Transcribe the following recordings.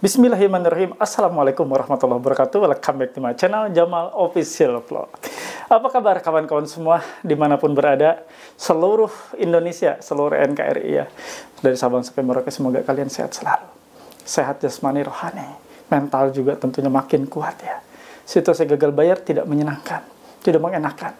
Bismillahirrahmanirrahim. Assalamualaikum warahmatullahi wabarakatuh. Welcome back to my channel Jamal Official Vlog. Apa kabar kawan-kawan semua dimanapun berada seluruh Indonesia, seluruh NKRI ya. Dari Sabang sampai Merauke semoga kalian sehat selalu. Sehat jasmani rohani, mental juga tentunya makin kuat ya. Situasi gagal bayar tidak menyenangkan, tidak mengenakan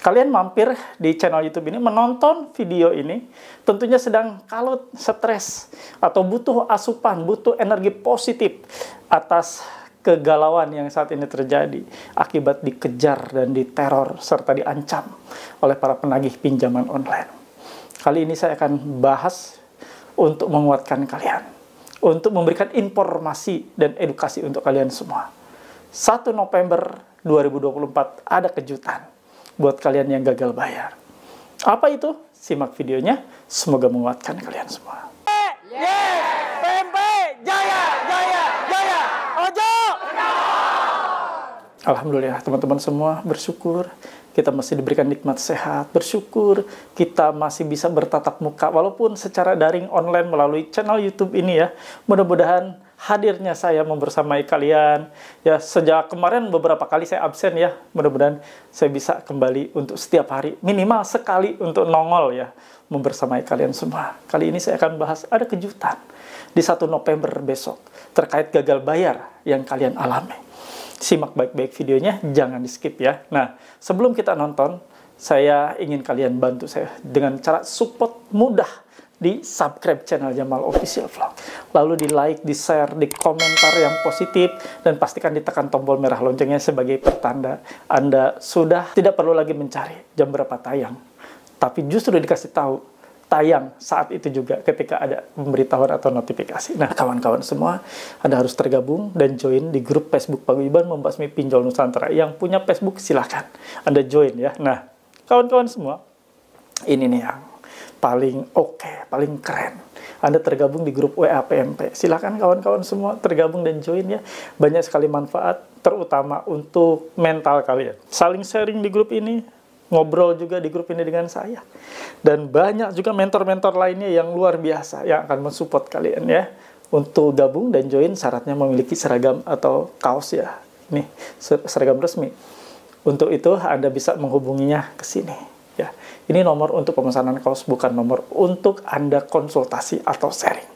kalian mampir di channel YouTube ini menonton video ini, tentunya sedang kalau stres atau butuh asupan, butuh energi positif atas kegalauan yang saat ini terjadi akibat dikejar dan diteror serta diancam oleh para penagih pinjaman online. Kali ini saya akan bahas untuk menguatkan kalian, untuk memberikan informasi dan edukasi untuk kalian semua. 1 November 2024 ada kejutan buat kalian yang gagal bayar. Apa itu? Simak videonya, semoga menguatkan kalian semua. Yes! PMP jaya, jaya, jaya, ojo! Alhamdulillah teman-teman semua bersyukur kita masih diberikan nikmat sehat, bersyukur kita masih bisa bertatap muka walaupun secara daring online melalui channel YouTube ini ya. Mudah-mudahan hadirnya saya membersamai kalian. Ya, sejak kemarin beberapa kali saya absen ya. Mudah-mudahan saya bisa kembali untuk setiap hari minimal sekali untuk nongol ya membersamai kalian semua. Kali ini saya akan bahas ada kejutan di 1 November besok terkait gagal bayar yang kalian alami. Simak baik-baik videonya, jangan di-skip ya. Nah, sebelum kita nonton, saya ingin kalian bantu saya dengan cara support mudah di subscribe channel Jamal Official Vlog. Lalu di like, di share, di komentar yang positif, dan pastikan ditekan tombol merah loncengnya sebagai pertanda Anda sudah tidak perlu lagi mencari jam berapa tayang. Tapi justru dikasih tahu tayang saat itu juga ketika ada pemberitahuan atau notifikasi. Nah, kawan-kawan semua, Anda harus tergabung dan join di grup Facebook Paguyuban Membasmi Pinjol Nusantara. Yang punya Facebook, silahkan Anda join ya. Nah, kawan-kawan semua, ini nih yang paling oke, okay, paling keren. Anda tergabung di grup WA PMP. Silakan kawan-kawan semua tergabung dan join ya. Banyak sekali manfaat, terutama untuk mental kalian. Saling sharing di grup ini, ngobrol juga di grup ini dengan saya. Dan banyak juga mentor-mentor lainnya yang luar biasa yang akan mensupport kalian ya. Untuk gabung dan join syaratnya memiliki seragam atau kaos ya. Nih, seragam resmi. Untuk itu Anda bisa menghubunginya ke sini. Ini nomor untuk pemesanan kaos, bukan nomor untuk Anda konsultasi atau sharing.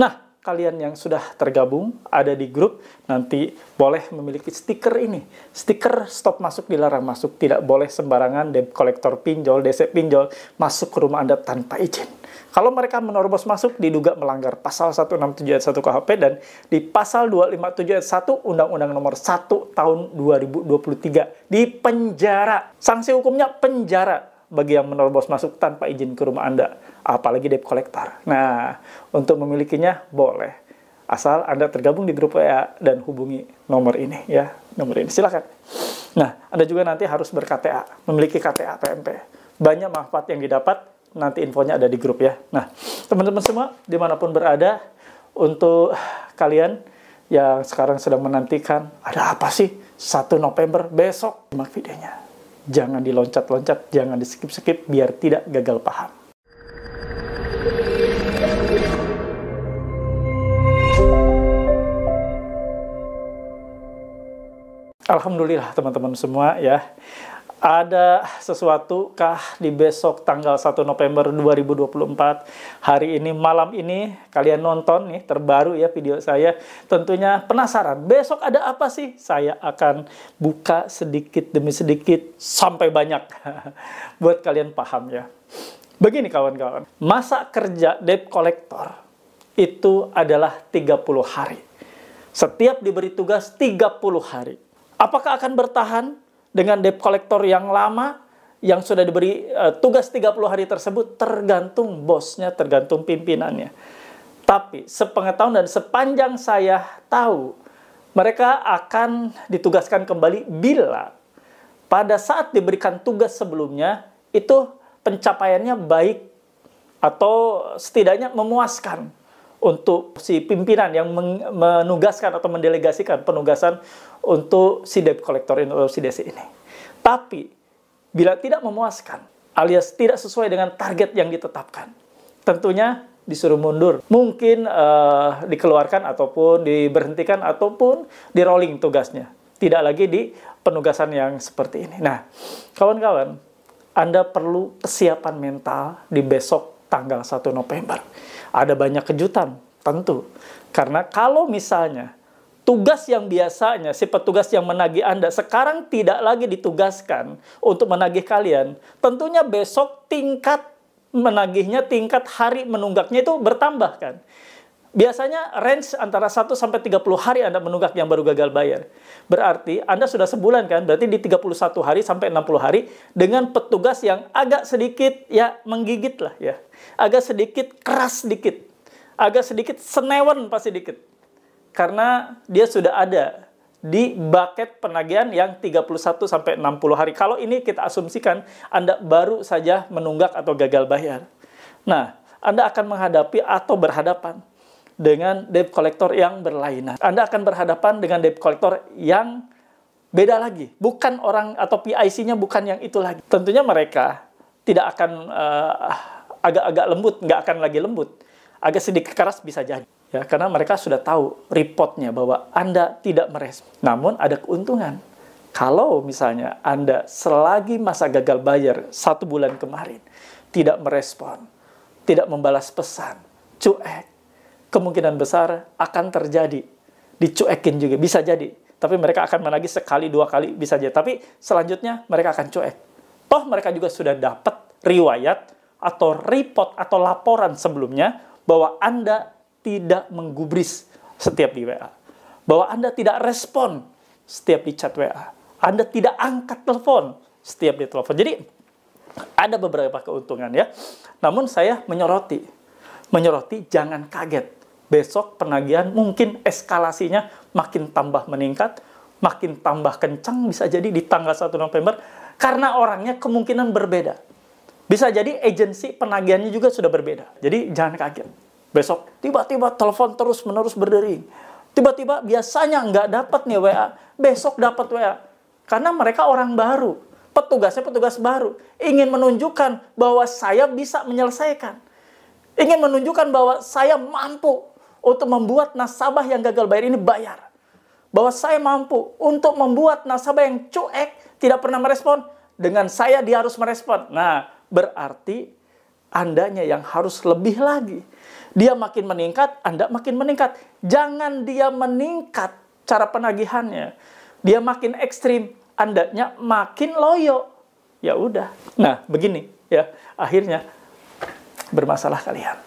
Nah, kalian yang sudah tergabung ada di grup nanti boleh memiliki stiker ini. Stiker stop masuk dilarang masuk, tidak boleh sembarangan debt kolektor pinjol, DC pinjol masuk ke rumah Anda tanpa izin. Kalau mereka menerobos masuk diduga melanggar pasal 167 ayat 1 KHP dan di pasal 257 ayat 1 Undang-Undang Nomor 1 tahun 2023 di penjara. Sanksi hukumnya penjara bagi yang menerobos masuk tanpa izin ke rumah Anda, apalagi debt collector. Nah, untuk memilikinya boleh. Asal Anda tergabung di grup WA dan hubungi nomor ini ya, nomor ini. Silakan. Nah, Anda juga nanti harus berKTA, memiliki KTA PMP. Banyak manfaat yang didapat, nanti infonya ada di grup ya. Nah, teman-teman semua dimanapun berada, untuk kalian yang sekarang sedang menantikan, ada apa sih 1 November besok? Simak videonya. Jangan diloncat-loncat, jangan skip skip biar tidak gagal paham. Alhamdulillah teman-teman semua ya ada sesuatu kah di besok tanggal 1 November 2024 hari ini malam ini kalian nonton nih terbaru ya video saya tentunya penasaran besok ada apa sih saya akan buka sedikit demi sedikit sampai banyak buat kalian paham ya begini kawan-kawan masa kerja debt collector itu adalah 30 hari setiap diberi tugas 30 hari apakah akan bertahan dengan debt collector yang lama yang sudah diberi uh, tugas 30 hari tersebut tergantung bosnya, tergantung pimpinannya. Tapi sepengetahuan dan sepanjang saya tahu, mereka akan ditugaskan kembali bila pada saat diberikan tugas sebelumnya itu pencapaiannya baik atau setidaknya memuaskan untuk si pimpinan yang menugaskan atau mendelegasikan penugasan untuk si debt collector ini atau si DC ini. Tapi bila tidak memuaskan alias tidak sesuai dengan target yang ditetapkan, tentunya disuruh mundur, mungkin uh, dikeluarkan ataupun diberhentikan ataupun di rolling tugasnya, tidak lagi di penugasan yang seperti ini. Nah, kawan-kawan, Anda perlu kesiapan mental di besok tanggal 1 November ada banyak kejutan, tentu. Karena kalau misalnya tugas yang biasanya si petugas yang menagih Anda sekarang tidak lagi ditugaskan untuk menagih kalian, tentunya besok tingkat menagihnya, tingkat hari menunggaknya itu bertambah kan. Biasanya range antara 1 sampai 30 hari Anda menunggak yang baru gagal bayar. Berarti Anda sudah sebulan kan? Berarti di 31 hari sampai 60 hari dengan petugas yang agak sedikit ya menggigit lah ya. Agak sedikit keras sedikit. Agak sedikit senewan pasti dikit. Karena dia sudah ada di bucket penagihan yang 31 sampai 60 hari. Kalau ini kita asumsikan Anda baru saja menunggak atau gagal bayar. Nah, Anda akan menghadapi atau berhadapan dengan debt collector yang berlainan. Anda akan berhadapan dengan debt collector yang beda lagi. Bukan orang atau PIC-nya bukan yang itu lagi. Tentunya mereka tidak akan eh, agak-agak uh, lembut, nggak akan lagi lembut. Agak sedikit keras bisa jadi. Ya, karena mereka sudah tahu reportnya bahwa Anda tidak merespon. Namun ada keuntungan. Kalau misalnya Anda selagi masa gagal bayar satu bulan kemarin, tidak merespon, tidak membalas pesan, cuek, kemungkinan besar akan terjadi. Dicuekin juga, bisa jadi. Tapi mereka akan menagih sekali, dua kali, bisa jadi. Tapi selanjutnya mereka akan cuek. Toh mereka juga sudah dapat riwayat atau report atau laporan sebelumnya bahwa Anda tidak menggubris setiap di WA. Bahwa Anda tidak respon setiap di chat WA. Anda tidak angkat telepon setiap di telepon. Jadi ada beberapa keuntungan ya. Namun saya menyoroti, menyoroti jangan kaget besok penagihan mungkin eskalasinya makin tambah meningkat, makin tambah kencang bisa jadi di tanggal 1 November karena orangnya kemungkinan berbeda. Bisa jadi agensi penagihannya juga sudah berbeda. Jadi jangan kaget. Besok tiba-tiba telepon terus-menerus berdering. Tiba-tiba biasanya nggak dapat nih WA, besok dapat WA. Karena mereka orang baru, petugasnya petugas baru, ingin menunjukkan bahwa saya bisa menyelesaikan. Ingin menunjukkan bahwa saya mampu untuk membuat nasabah yang gagal bayar ini bayar. Bahwa saya mampu untuk membuat nasabah yang cuek tidak pernah merespon. Dengan saya dia harus merespon. Nah, berarti andanya yang harus lebih lagi. Dia makin meningkat, Anda makin meningkat. Jangan dia meningkat cara penagihannya. Dia makin ekstrim, andanya makin loyo. Ya udah. Nah, begini ya. Akhirnya bermasalah kalian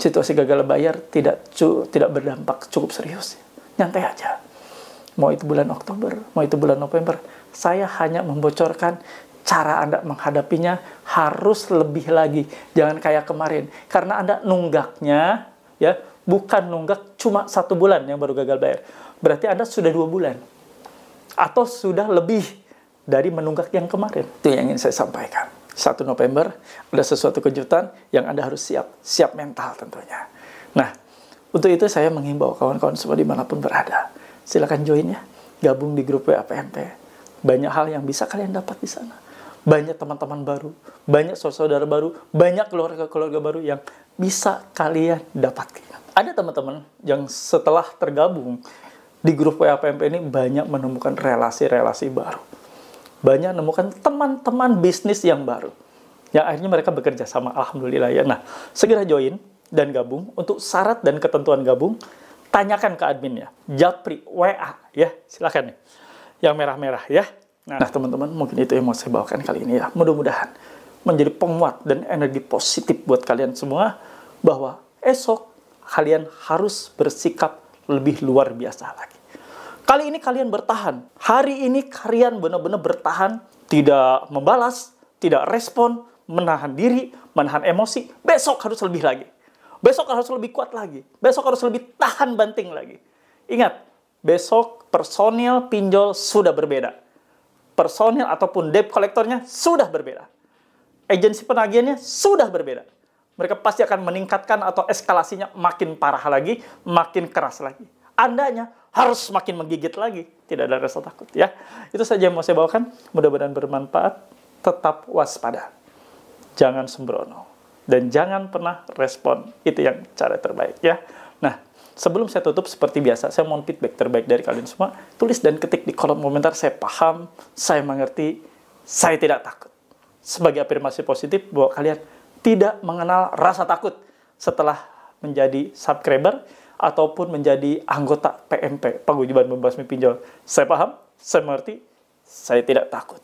situasi gagal bayar tidak cu tidak berdampak cukup serius. Nyantai aja. Mau itu bulan Oktober, mau itu bulan November, saya hanya membocorkan cara Anda menghadapinya harus lebih lagi. Jangan kayak kemarin. Karena Anda nunggaknya ya bukan nunggak cuma satu bulan yang baru gagal bayar. Berarti Anda sudah dua bulan. Atau sudah lebih dari menunggak yang kemarin. Itu yang ingin saya sampaikan. 1 November ada sesuatu kejutan yang Anda harus siap, siap mental tentunya. Nah, untuk itu saya menghimbau kawan-kawan semua dimanapun berada. silakan join ya, gabung di grup WA PMP. Banyak hal yang bisa kalian dapat di sana. Banyak teman-teman baru, banyak saudara baru, banyak keluarga-keluarga baru yang bisa kalian dapatkan. Ada teman-teman yang setelah tergabung di grup WA PMP ini banyak menemukan relasi-relasi baru banyak menemukan teman-teman bisnis yang baru. Yang akhirnya mereka bekerja sama, Alhamdulillah ya. Nah, segera join dan gabung. Untuk syarat dan ketentuan gabung, tanyakan ke adminnya. Japri, WA, ya. Silahkan nih Yang merah-merah ya. Nah, nah, teman-teman, mungkin itu yang mau saya bawakan kali ini ya. Mudah-mudahan menjadi penguat dan energi positif buat kalian semua bahwa esok kalian harus bersikap lebih luar biasa lagi. Kali ini kalian bertahan. Hari ini kalian benar-benar bertahan, tidak membalas, tidak respon, menahan diri, menahan emosi. Besok harus lebih lagi. Besok harus lebih kuat lagi. Besok harus lebih tahan banting lagi. Ingat, besok personil pinjol sudah berbeda. Personil ataupun debt kolektornya sudah berbeda. Agensi penagihannya sudah berbeda. Mereka pasti akan meningkatkan atau eskalasinya makin parah lagi, makin keras lagi. Andanya harus semakin menggigit lagi. Tidak ada rasa takut ya. Itu saja yang mau saya bawakan. Mudah-mudahan bermanfaat. Tetap waspada. Jangan sembrono. Dan jangan pernah respon. Itu yang cara terbaik ya. Nah, sebelum saya tutup seperti biasa, saya mohon feedback terbaik dari kalian semua. Tulis dan ketik di kolom komentar, saya paham, saya mengerti, saya tidak takut. Sebagai afirmasi positif bahwa kalian tidak mengenal rasa takut setelah menjadi subscriber ataupun menjadi anggota PMP, Paguyuban Membasmi Pinjol. Saya paham, saya mengerti, saya tidak takut.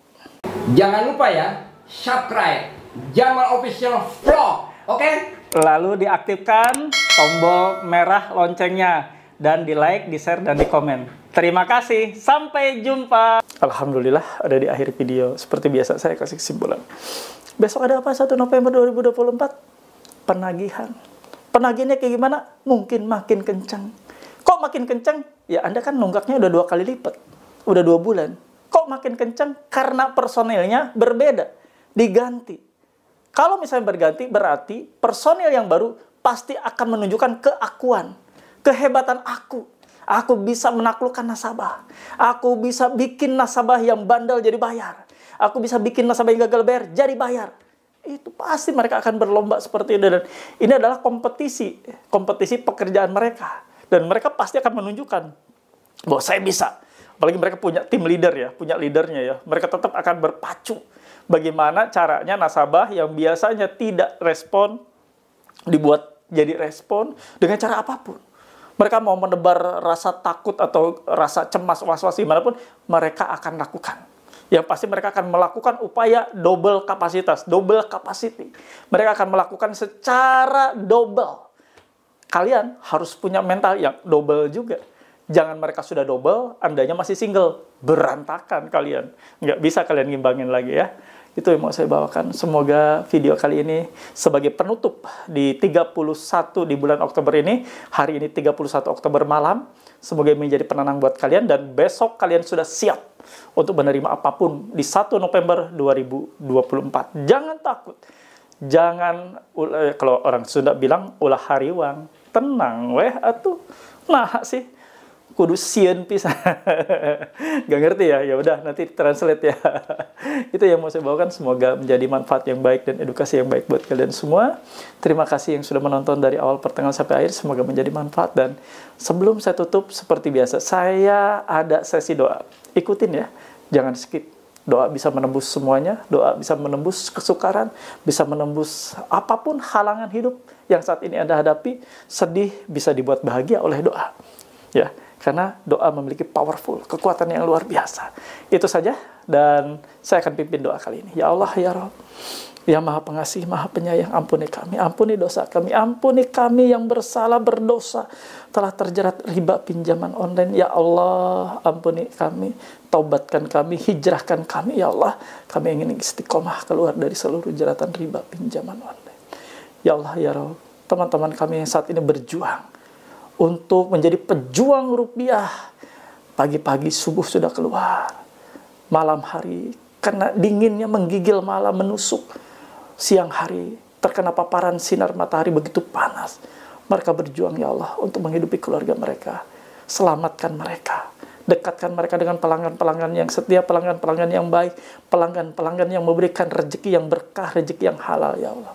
Jangan lupa ya, subscribe Jamal Official Vlog, oke? Okay? Lalu diaktifkan tombol merah loncengnya dan di like, di share, dan di komen. Terima kasih, sampai jumpa. Alhamdulillah ada di akhir video. Seperti biasa saya kasih kesimpulan. Besok ada apa 1 November 2024? Penagihan penagihannya kayak gimana? Mungkin makin kencang. Kok makin kencang? Ya Anda kan nunggaknya udah dua kali lipat. Udah dua bulan. Kok makin kencang? Karena personilnya berbeda. Diganti. Kalau misalnya berganti, berarti personil yang baru pasti akan menunjukkan keakuan. Kehebatan aku. Aku bisa menaklukkan nasabah. Aku bisa bikin nasabah yang bandel jadi bayar. Aku bisa bikin nasabah yang gagal bayar jadi bayar itu pasti mereka akan berlomba seperti itu dan ini adalah kompetisi kompetisi pekerjaan mereka dan mereka pasti akan menunjukkan bahwa saya bisa apalagi mereka punya tim leader ya punya leadernya ya mereka tetap akan berpacu bagaimana caranya nasabah yang biasanya tidak respon dibuat jadi respon dengan cara apapun mereka mau menebar rasa takut atau rasa cemas was-was dimanapun mereka akan lakukan yang pasti mereka akan melakukan upaya double kapasitas, double capacity. Mereka akan melakukan secara double. Kalian harus punya mental yang double juga. Jangan mereka sudah double, andanya masih single. Berantakan kalian. Nggak bisa kalian ngimbangin lagi ya. Itu yang mau saya bawakan. Semoga video kali ini sebagai penutup di 31 di bulan Oktober ini. Hari ini 31 Oktober malam. Semoga menjadi penenang buat kalian. Dan besok kalian sudah siap untuk menerima apapun di 1 November 2024. Jangan takut. Jangan eh, kalau orang Sunda bilang ulah hariwang. Tenang weh atuh. Nah sih kudu sieun pisah. Gak ngerti ya, ya udah nanti translate ya. Itu yang mau saya bawakan semoga menjadi manfaat yang baik dan edukasi yang baik buat kalian semua. Terima kasih yang sudah menonton dari awal pertengahan sampai akhir, semoga menjadi manfaat dan sebelum saya tutup seperti biasa, saya ada sesi doa. Ikutin ya, jangan skip. Doa bisa menembus semuanya, doa bisa menembus kesukaran, bisa menembus apapun halangan hidup yang saat ini Anda hadapi, sedih bisa dibuat bahagia oleh doa. Ya. Karena doa memiliki powerful, kekuatan yang luar biasa. Itu saja dan saya akan pimpin doa kali ini. Ya Allah, ya Rob. Ya maha pengasih, maha penyayang, ampuni kami, ampuni dosa kami, ampuni kami yang bersalah, berdosa, telah terjerat riba pinjaman online. Ya Allah, ampuni kami, taubatkan kami, hijrahkan kami. Ya Allah, kami ingin istiqomah keluar dari seluruh jeratan riba pinjaman online. Ya Allah, ya Rabb, teman-teman kami yang saat ini berjuang, untuk menjadi pejuang rupiah. Pagi-pagi subuh sudah keluar. Malam hari karena dinginnya menggigil malam menusuk. Siang hari terkena paparan sinar matahari begitu panas. Mereka berjuang ya Allah untuk menghidupi keluarga mereka. Selamatkan mereka. Dekatkan mereka dengan pelanggan-pelanggan yang setia, pelanggan-pelanggan yang baik, pelanggan-pelanggan yang memberikan rezeki yang berkah, rezeki yang halal ya Allah.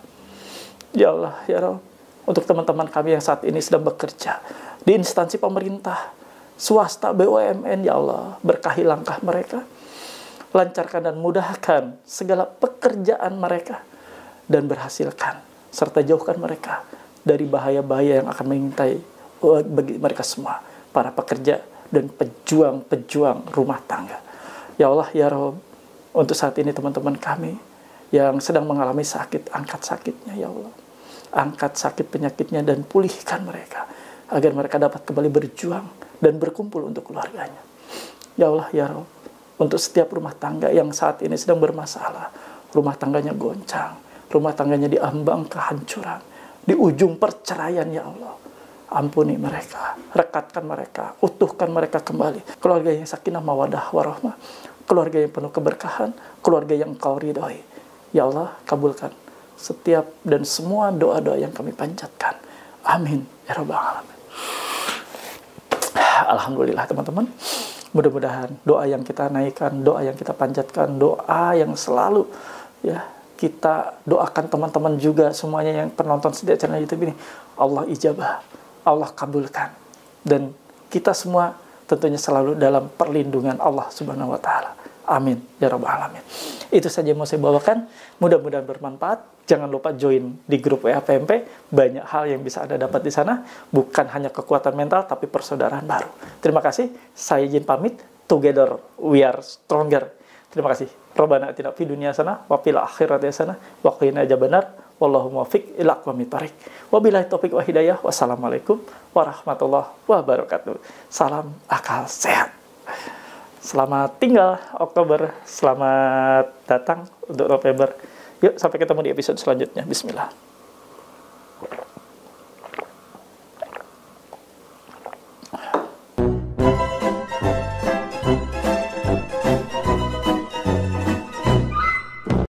Ya Allah, ya Allah untuk teman-teman kami yang saat ini sedang bekerja di instansi pemerintah, swasta, BUMN, ya Allah, berkahi langkah mereka. Lancarkan dan mudahkan segala pekerjaan mereka dan berhasilkan serta jauhkan mereka dari bahaya-bahaya yang akan mengintai eh, bagi mereka semua, para pekerja dan pejuang-pejuang rumah tangga. Ya Allah, ya Rob, untuk saat ini teman-teman kami yang sedang mengalami sakit, angkat sakitnya, ya Allah angkat sakit penyakitnya dan pulihkan mereka agar mereka dapat kembali berjuang dan berkumpul untuk keluarganya. Ya Allah ya Rob, untuk setiap rumah tangga yang saat ini sedang bermasalah, rumah tangganya goncang, rumah tangganya diambang kehancuran, di ujung perceraian ya Allah. Ampuni mereka, rekatkan mereka, utuhkan mereka kembali. Keluarga yang sakinah mawadah warahmah, keluarga yang penuh keberkahan, keluarga yang kau ridhoi. Ya Allah, kabulkan setiap dan semua doa-doa yang kami panjatkan. Amin. Ya Rabbal Alamin. Alhamdulillah teman-teman. Mudah-mudahan doa yang kita naikkan, doa yang kita panjatkan, doa yang selalu ya kita doakan teman-teman juga semuanya yang penonton setiap channel YouTube ini. Allah ijabah, Allah kabulkan. Dan kita semua tentunya selalu dalam perlindungan Allah Subhanahu wa taala. Amin. Ya Rabbal Alamin. Itu saja yang mau saya bawakan. Mudah-mudahan bermanfaat. Jangan lupa join di grup WA Banyak hal yang bisa Anda dapat di sana. Bukan hanya kekuatan mental, tapi persaudaraan baru. Terima kasih. Saya izin pamit. Together we are stronger. Terima kasih. Robana tidak di dunia sana, Wapila akhirat sana, wakin aja benar. Wallahu muwafiq ila aqwamit tarik. Wabillahi taufik wa hidayah. Wassalamualaikum warahmatullahi wabarakatuh. Salam akal sehat. Selamat tinggal Oktober, selamat datang untuk November. Yuk sampai ketemu di episode selanjutnya. Bismillah.